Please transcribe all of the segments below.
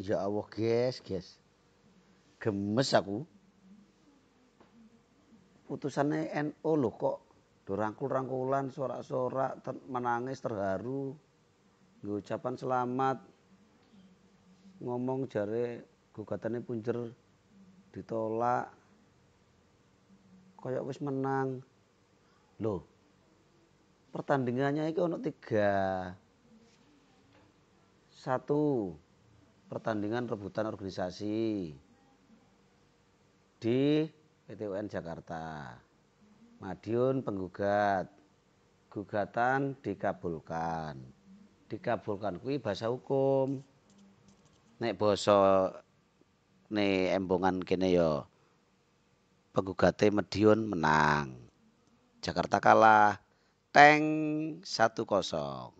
Ya Allah, guys, guys. Gemes aku. Putusannya NO loh kok. Dorangkul-rangkulan, sorak-sorak, ter menangis, terharu. Nggak selamat. Ngomong jare gugatannya punjer ditolak. Kayak wis menang. Loh, pertandingannya itu ono tiga. Satu, pertandingan rebutan organisasi di PT UN Jakarta. Madiun penggugat. Gugatan dikabulkan. Dikabulkan kuwi bahasa hukum. Nek basa ne embongan kene ya penggugate Madiun menang. Jakarta kalah. Teng 1-0. 2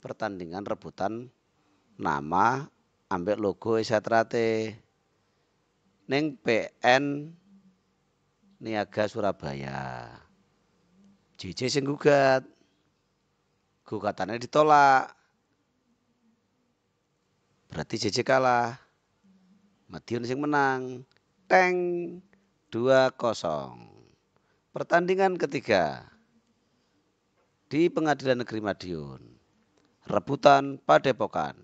pertandingan rebutan nama ambek logo Isatrate e neng PN Niaga Surabaya. JJ sing gugat. Gugatannya ditolak. Berarti JJ kalah. Madiun sing menang. Teng 2-0. Pertandingan ketiga di Pengadilan Negeri Madiun. rebutan padepokan.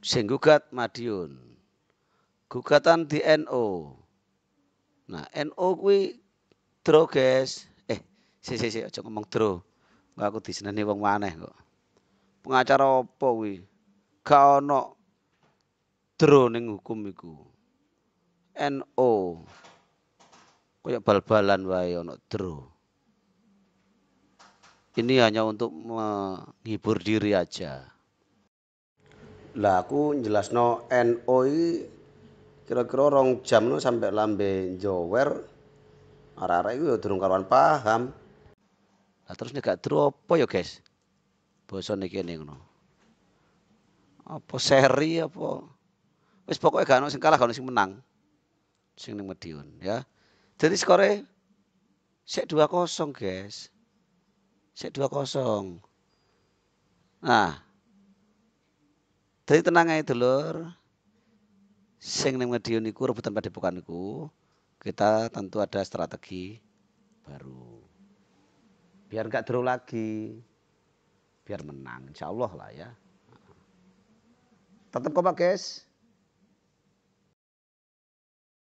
Senggugat Madiun. Gugatan di NO. Nah, NO kuwi dro guys. Eh, si si si aja ngomong dro. Enggak aku diseneni wong maneh kok. Pengacara apa kuwi? Ga ono dro ning hukum iku. NO. Kayak bal-balan wae ono dro. ini hanya untuk menghibur diri aja. Lah aku jelas NO kira-kira rong jam no sampai lambe jower arah-arah itu turun ya karuan paham. Lah terus nek gak tru apa ya, guys? Basa niki ning no. Apa seri apa? Wis pokoknya gak ono sing kalah, gak ono sing menang. Sing ning Medion ya. Jadi skore sik dua kosong guys. Sik dua kosong. Nah. Dari tenang ae dulur. Sing ning Madiun iku rebutan padepokan niku, kita tentu ada strategi baru. Biar nggak deru lagi. Biar menang insyaallah lah ya. Tetap kompak guys.